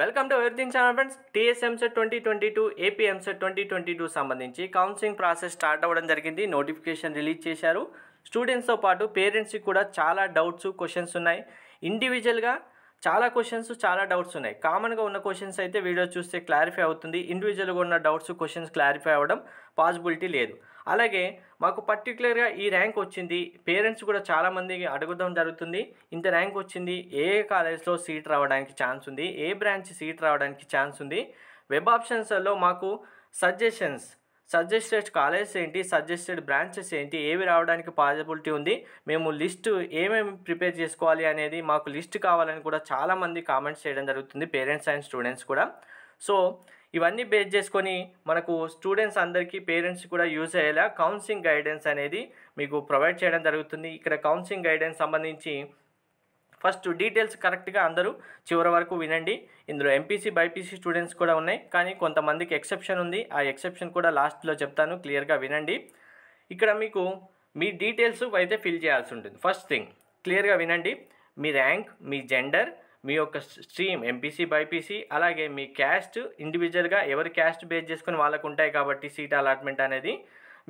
welcome to everything channel friends TS EAMCET twenty twenty two AP EAMCET twenty twenty two సంబంధించి counselling process start అవ్వడం జరిగింది notification release చేశారు స్టూడెంట్స్తో పాటు పేరెంట్స్కి కూడా చాలా డౌట్స్ క్వశ్చన్స్ ఉన్నాయి ఇండివిజువల్గా చాలా క్వశ్చన్స్ చాలా డౌట్స్ ఉన్నాయి కామన్గా ఉన్న క్వశ్చన్స్ అయితే వీడియో చూస్తే క్లారిఫై అవుతుంది ఇండివిజువల్గా ఉన్న డౌట్స్ క్వశ్చన్స్ క్లారిఫై అవ్వడం పాసిబిలిటీ లేదు అలాగే మాకు పర్టికులర్గా ఈ ర్యాంక్ వచ్చింది పేరెంట్స్ కూడా చాలామందికి అడగడం జరుగుతుంది ఇంత ర్యాంక్ వచ్చింది ఏ కాలేజ్లో సీట్ రావడానికి ఛాన్స్ ఉంది ఏ బ్రాంచ్ సీట్ రావడానికి ఛాన్స్ ఉంది వెబ్ ఆప్షన్స్లో మాకు సజెషన్స్ సజెస్టెడ్ కాలేజెస్ ఏంటి సజెస్టెడ్ బ్రాంచెస్ ఏంటి ఏవి రావడానికి పాసిబిలిటీ ఉంది మేము లిస్ట్ ఏమేమి ప్రిపేర్ చేసుకోవాలి అనేది మాకు లిస్ట్ కావాలని కూడా చాలామంది కామెంట్స్ చేయడం జరుగుతుంది పేరెంట్స్ అండ్ స్టూడెంట్స్ కూడా సో ఇవన్నీ బేస్ చేసుకొని మనకు స్టూడెంట్స్ అందరికీ పేరెంట్స్ కూడా యూజ్ అయ్యేలా కౌన్సిలింగ్ గైడెన్స్ అనేది మీకు ప్రొవైడ్ చేయడం జరుగుతుంది ఇక్కడ కౌన్సిలింగ్ గైడెన్స్ సంబంధించి ఫస్ట్ డీటెయిల్స్ కరెక్ట్గా అందరూ చివరి వరకు వినండి ఇందులో ఎంపీసీ బైపీసీ స్టూడెంట్స్ కూడా ఉన్నాయి కానీ కొంతమందికి ఎక్సెప్షన్ ఉంది ఆ ఎక్సెప్షన్ కూడా లాస్ట్లో చెప్తాను క్లియర్గా వినండి ఇక్కడ మీకు మీ డీటెయిల్స్ అయితే ఫిల్ చేయాల్సి ఉంటుంది ఫస్ట్ థింగ్ క్లియర్గా వినండి మీ ర్యాంక్ మీ జెండర్ మీ యొక్క స్ట్రీమ్ ఎంపీసీ బైపీసీ అలాగే మీ క్యాస్ట్ ఇండివిజువల్గా ఎవరి క్యాస్ట్ బేస్ చేసుకుని వాళ్ళకు ఉంటాయి కాబట్టి సీట్ అలాట్మెంట్ అనేది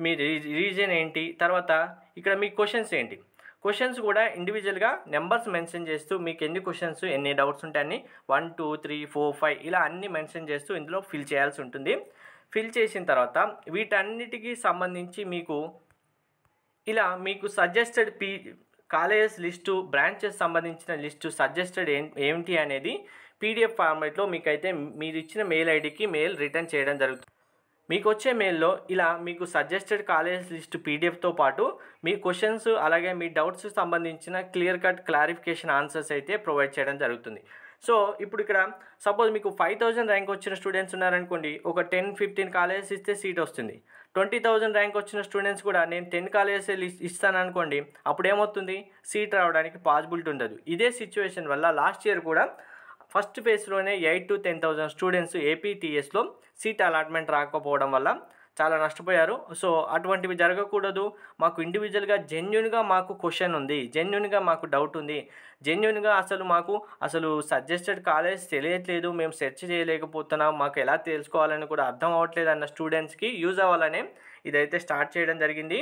మీ రీజన్ ఏంటి తర్వాత ఇక్కడ మీ క్వశ్చన్స్ ఏంటి క్వశ్చన్స్ కూడా ఇండివిజువల్గా నెంబర్స్ మెన్షన్ చేస్తూ మీకు ఎన్ని క్వశ్చన్స్ ఎన్ని డౌట్స్ ఉంటాయని one two three four five ఇలా అన్ని మెన్షన్ చేస్తూ ఇందులో ఫిల్ చేయాల్సి ఉంటుంది ఫిల్ చేసిన తర్వాత వీటన్నిటికీ సంబంధించి మీకు ఇలా మీకు suggested P colleges list branches సంబంధించిన లిస్టు సజెస్టెడ్ ఏంటి అనేది పీడిఎఫ్ ఫార్మేట్లో మీకైతే మీరు ఇచ్చిన మెయిల్ ఐడికి మెయిల్ రిటర్న్ చేయడం జరుగుతుంది మీకు వచ్చే మెయిల్లో ఇలా మీకు సజెస్టెడ్ కాలేజ్ లిస్ట్ పీడిఎఫ్తో పాటు మీ క్వశ్చన్స్ అలాగే మీ డౌట్స్ సంబంధించిన క్లియర్ కట్ క్లారిఫికేషన్ ఆన్సర్స్ అయితే ప్రొవైడ్ చేయడం జరుగుతుంది సో ఇప్పుడు ఇక్కడ సపోజ్ మీకు ఫైవ్ థౌజండ్ ర్యాంక్ వచ్చిన స్టూడెంట్స్ ఉన్నారనుకోండి ఒక టెన్ ఫిఫ్టీన్ కాలేజెస్ ఇస్తే సీట్ వస్తుంది ట్వంటీ థౌసండ్ ర్యాంక్ వచ్చిన స్టూడెంట్స్ కూడా నేను టెన్ కాలేజెస్ ఇస్తాను అనుకోండి అప్పుడు ఏమవుతుంది సీట్ రావడానికి పాసిబిలిటీ ఉండదు ఇదే సిచ్యువేషన్ వల్ల లాస్ట్ ఇయర్ కూడా ఫస్ట్ ఫేజ్లోనే eight to ten thousand students ఏపీటీఎస్లో సీట్ అలాట్మెంట్ రాకపోవడం వల్ల చాలా నష్టపోయారు సో అటువంటివి జరగకూడదు మాకు ఇండివిజువల్గా జెన్యున్గా మాకు క్వశ్చన్ ఉంది జెన్యున్గా మాకు డౌట్ ఉంది జెన్యున్గా అసలు మాకు అసలు సజెస్టెడ్ కాలేజ్ తెలియట్లేదు మేము సెర్చ్ చేయలేకపోతున్నాం మాకు ఎలా తెలుసుకోవాలని కూడా అర్థం అవ్వట్లేదు అన్న స్టూడెంట్స్కి యూజ్ అవ్వాలనే ఇదైతే స్టార్ట్ చేయడం జరిగింది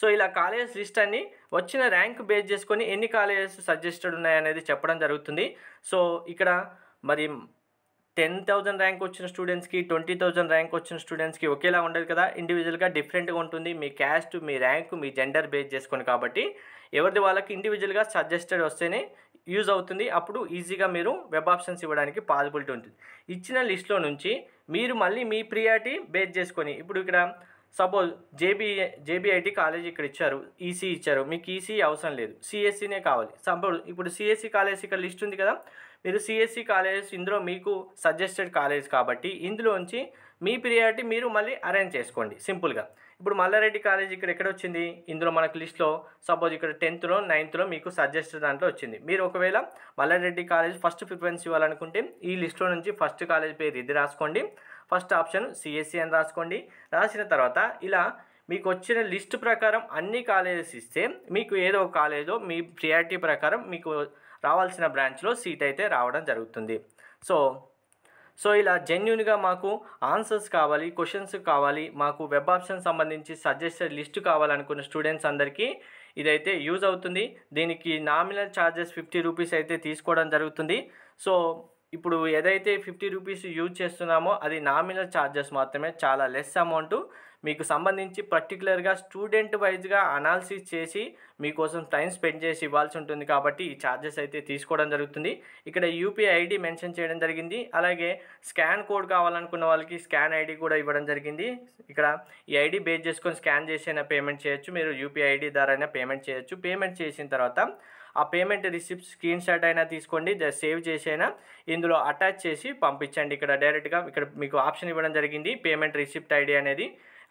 సో ఇలా కాలేజెస్ లిస్ట్ అన్ని వచ్చిన ర్యాంక్ బేస్ చేసుకొని ఎన్ని కాలేజెస్ సజెస్టెడ్ ఉన్నాయనేది చెప్పడం జరుగుతుంది సో ఇక్కడ మరి టెన్ థౌజండ్ ర్యాంక్ వచ్చిన స్టూడెంట్స్కి ట్వంటీ థౌజండ్ ర్యాంక్ వచ్చిన స్టూడెంట్స్కి ఒకేలా ఉండదు కదా ఇండివిజువల్గా డిఫరెంట్గా ఉంటుంది మీ క్యాస్ట్ మీ ర్యాంక్ మీ జెండర్ బేస్ చేసుకుని కాబట్టి ఎవరిది వాళ్ళకి ఇండివిజువల్గా సజెస్టెడ్ వస్తేనే యూజ్ అవుతుంది అప్పుడు ఈజీగా మీరు వెబ్ ఆప్షన్స్ ఇవ్వడానికి పాసిబిలిటీ ఉంటుంది ఇచ్చిన లిస్ట్లో నుంచి మీరు మళ్ళీ మీ ప్రియారిటీ బేస్ చేసుకొని ఇప్పుడు ఇక్కడ సపోజ్ జేబీ జేబీఐటి కాలేజ్ ఇక్కడ ఇచ్చారు ఈసీ ఇచ్చారు మీకు ఈసీ అవసరం లేదు సిఎస్సీనే కావాలి సపోజ్ ఇప్పుడు సిఎస్సీ కాలేజ్ ఇక్కడ లిస్ట్ ఉంది కదా మీరు సిఎస్సి e కాలేజెస్ ఇందులో మీకు సజెస్టెడ్ కాలేజ్ కాబట్టి ఇందులోంచి మీ ప్రియారిటీ మీరు మళ్ళీ అరేంజ్ చేసుకోండి సింపుల్గా ఇప్పుడు మల్లారెడ్డి కాలేజ్ ఇక్కడ ఎక్కడ వచ్చింది ఇందులో మనకు లిస్ట్లో సపోజ్ ఇక్కడ టెన్త్లో నైన్త్లో మీకు సజెస్టెడ్ దాంట్లో వచ్చింది మీరు ఒకవేళ మల్లారెడ్డి కాలేజ్ ఫస్ట్ ప్రిఫరెన్స్ ఇవ్వాలనుకుంటే ఈ లిస్ట్లో నుంచి ఫస్ట్ కాలేజ్ పేరు ఇది రాసుకోండి ఫస్ట్ ఆప్షన్ సిఎస్సి అని రాసుకోండి రాసిన తర్వాత ఇలా మీకు వచ్చిన లిస్ట్ ప్రకారం అన్ని కాలేజెస్ ఇస్తే మీకు ఏదో ఒక కాలేజో మీ ప్రియారిటీ ప్రకారం మీకు రావాల్సిన బ్రాంచ్లో సీట్ అయితే రావడం జరుగుతుంది సో సో ఇలా జెన్యున్గా మాకు ఆన్సర్స్ కావాలి క్వశ్చన్స్ కావాలి మాకు వెబ్ ఆప్షన్ సంబంధించి సజెస్టెడ్ లిస్ట్ కావాలనుకున్న స్టూడెంట్స్ అందరికీ ఇదైతే యూజ్ అవుతుంది దీనికి నామినల్ ఛార్జెస్ ఫిఫ్టీ రూపీస్ అయితే తీసుకోవడం జరుగుతుంది సో ఇప్పుడు ఏదైతే ఫిఫ్టీ రూపీస్ యూజ్ చేస్తున్నామో అది నామినల్ ఛార్జెస్ మాత్రమే చాలా లెస్ అమౌంట్ మీకు సంబంధించి పర్టికులర్గా స్టూడెంట్ వైజ్గా అనాలిసిస్ చేసి మీకోసం టైం స్పెండ్ చేసి ఇవ్వాల్సి ఉంటుంది కాబట్టి ఈ ఛార్జెస్ అయితే తీసుకోవడం జరుగుతుంది ఇక్కడ యూపీఐ ఐడి మెన్షన్ చేయడం జరిగింది అలాగే స్కాన్ కోడ్ కావాలనుకున్న వాళ్ళకి స్కాన్ ఐడి కూడా ఇవ్వడం జరిగింది ఇక్కడ ఈ ఐడి బేస్ చేసుకొని స్కాన్ అయినా పేమెంట్ చేయొచ్చు మీరు యూపీఐ ఐడి ద్వారా పేమెంట్ చేయొచ్చు పేమెంట్ చేసిన తర్వాత ఆ పేమెంట్ రిసిప్ట్ స్క్రీన్ షాట్ అయినా తీసుకోండి సేవ్ చేసైనా ఇందులో అటాచ్ చేసి పంపించండి ఇక్కడ డైరెక్ట్గా ఇక్కడ మీకు ఆప్షన్ ఇవ్వడం జరిగింది పేమెంట్ రిసిప్ట్ ఐడి అనేది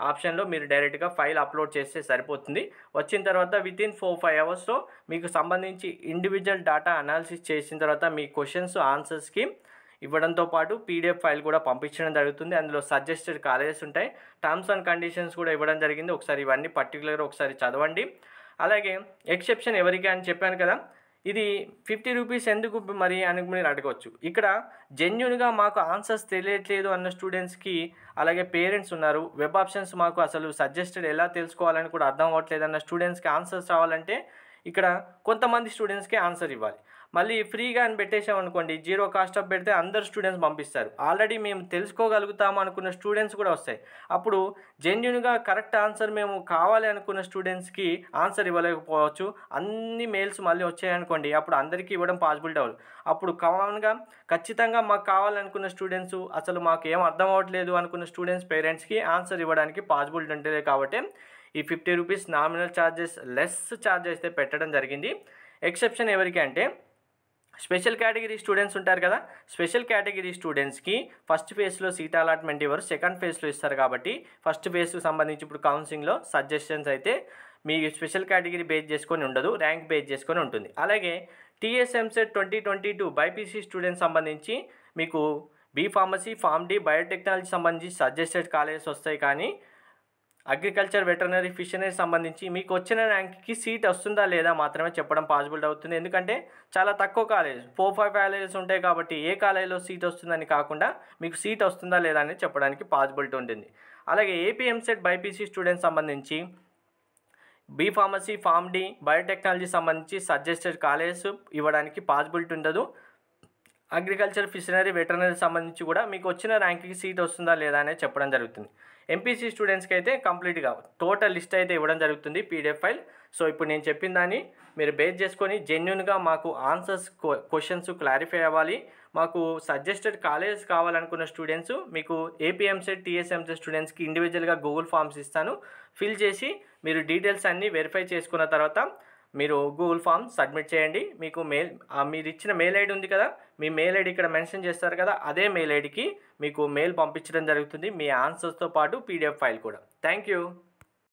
ఆప్షన్లో మీరు డైరెక్ట్గా ఫైల్ అప్లోడ్ చేస్తే సరిపోతుంది వచ్చిన తర్వాత విత్ ఇన్ ఫోర్ ఫైవ్ అవర్స్లో మీకు సంబంధించి ఇండివిజువల్ డాటా అనాలిసిస్ చేసిన తర్వాత మీ క్వశ్చన్స్ ఆన్సర్స్కి ఇవ్వడంతో పాటు పీడిఎఫ్ ఫైల్ కూడా పంపించడం జరుగుతుంది అందులో సజెస్టెడ్ కాలేజెస్ ఉంటాయి టర్మ్స్ అండ్ కండిషన్స్ కూడా ఇవ్వడం జరిగింది ఒకసారి ఇవన్నీ పర్టికులర్గా ఒకసారి చదవండి అలాగే ఎక్సెప్షన్ ఎవరికి అని చెప్పాను కదా ఇది ఫిఫ్టీ రూపీస్ ఎందుకు మరి అని మీరు అడగవచ్చు ఇక్కడ జెన్యున్గా మాకు ఆన్సర్స్ తెలియట్లేదు అన్న స్టూడెంట్స్కి అలాగే పేరెంట్స్ ఉన్నారు వెబ్ ఆప్షన్స్ మాకు అసలు సజెస్టెడ్ ఎలా తెలుసుకోవాలని కూడా అర్థం అవ్వట్లేదు అన్న స్టూడెంట్స్కి ఆన్సర్స్ రావాలంటే ఇక్కడ కొంతమంది స్టూడెంట్స్కి ఆన్సర్ ఇవ్వాలి మళ్ళీ ఫ్రీగా అని పెట్టేసాం అనుకోండి జీరో కాస్ట్ ఆఫ్ పెడితే అందరు స్టూడెంట్స్ పంపిస్తారు ఆల్రెడీ మేము తెలుసుకోగలుగుతాము అనుకున్న స్టూడెంట్స్ కూడా వస్తాయి అప్పుడు జెన్యున్గా కరెక్ట్ ఆన్సర్ మేము కావాలి అనుకున్న స్టూడెంట్స్కి ఆన్సర్ ఇవ్వలేకపోవచ్చు అన్ని మెయిల్స్ మళ్ళీ వచ్చాయనుకోండి అప్పుడు అందరికీ ఇవ్వడం పాసిబిలిటీ అవ్వదు అప్పుడు కామన్గా ఖచ్చితంగా మాకు కావాలనుకున్న స్టూడెంట్స్ అసలు మాకు ఏం అర్థం అవ్వట్లేదు అనుకున్న స్టూడెంట్స్ పేరెంట్స్కి ఆన్సర్ ఇవ్వడానికి పాసిబిలిటీ ఉంటుంది కాబట్టి ఈ fifty rupees nominal charges less charge అయితే పెట్టడం జరిగింది ఎక్సెప్షన్ ఎవరికి అంటే స్పెషల్ కేటగిరీ స్టూడెంట్స్ ఉంటారు కదా స్పెషల్ కేటగిరీ స్టూడెంట్స్కి ఫస్ట్ ఫేజ్లో సీట్ అలాట్మెంట్ ఇవ్వరు సెకండ్ ఫేజ్లో ఇస్తారు కాబట్టి ఫస్ట్ ఫేజ్కి సంబంధించి ఇప్పుడు కౌన్సిలింగ్లో సజెషన్స్ అయితే మీ స్పెషల్ కేటగిరీ బేస్ చేసుకొని ఉండదు ర్యాంక్ బేస్ చేసుకొని ఉంటుంది అలాగే TS EAMCET twenty twenty two BiPC students సంబంధించి మీకు B pharmacy Pharm D biotechnology సంబంధించి సజెస్టెడ్ కాలేజెస్ వస్తాయి కానీ అగ్రికల్చర్ వెటర్నరీ ఫిషనరీ సంబంధించి మీకు వచ్చిన ర్యాంక్కి సీట్ వస్తుందా లేదా మాత్రమే చెప్పడం పాసిబుల్ అవుతుంది ఎందుకంటే చాలా తక్కువ కాలేజ్ ఫోర్ ఫైవ్ కాలేజెస్ ఉంటాయి కాబట్టి ఏ కాలేజీలో సీట్ వస్తుందని కాకుండా మీకు సీట్ వస్తుందా లేదా అని చెప్పడానికి పాసిబిలిటీ ఉంటుంది అలాగే ఏపీఎంసెట్ బైపీసీ స్టూడెంట్స్ సంబంధించి B pharmacy Pharm D biotechnology సంబంధించి సజెస్టెడ్ కాలేజెస్ ఇవ్వడానికి పాసిబిలిటీ ఉండదు అగ్రికల్చర్ ఫిషనరీ వెటర్నరీ సంబంధించి కూడా మీకు వచ్చిన ర్యాంక్కి సీట్ వస్తుందా లేదా అనేది చెప్పడం జరుగుతుంది ఎంపీసీ స్టూడెంట్స్కి అయితే కంప్లీట్గా టోటల్ లిస్ట్ అయితే ఇవ్వడం జరుగుతుంది పీడిఎఫ్ ఫైల్ సో ఇప్పుడు నేను చెప్పిన దాన్ని మీరు బేస్ చేసుకొని జెన్యున్గా మాకు ఆన్సర్స్ క్వశ్చన్స్ క్లారిఫై అవ్వాలి మాకు సజెస్టెడ్ కాలేజెస్ కావాలనుకున్న స్టూడెంట్స్ మీకు ఏపీఎంసెట్ టీఎస్ఎంసెట్ స్టూడెంట్స్కి ఇండివిజువల్గా గూగుల్ ఫామ్స్ ఇస్తాను ఫిల్ చేసి మీరు డీటెయిల్స్ అన్నీ వెరిఫై చేసుకున్న తర్వాత మీరు గూగుల్ ఫామ్ సబ్మిట్ చేయండి మీకు మెయిల్ మీరు ఇచ్చిన మెయిల్ ఐడి ఉంది కదా మీ మెయిల్ ఐడి ఇక్కడ మెన్షన్ చేస్తారు కదా అదే మెయిల్ ఐడికి మీకు మెయిల్ పంపించడం జరుగుతుంది మీ ఆన్సర్స్తో పాటు పీడిఎఫ్ ఫైల్ కూడా థ్యాంక్ యూ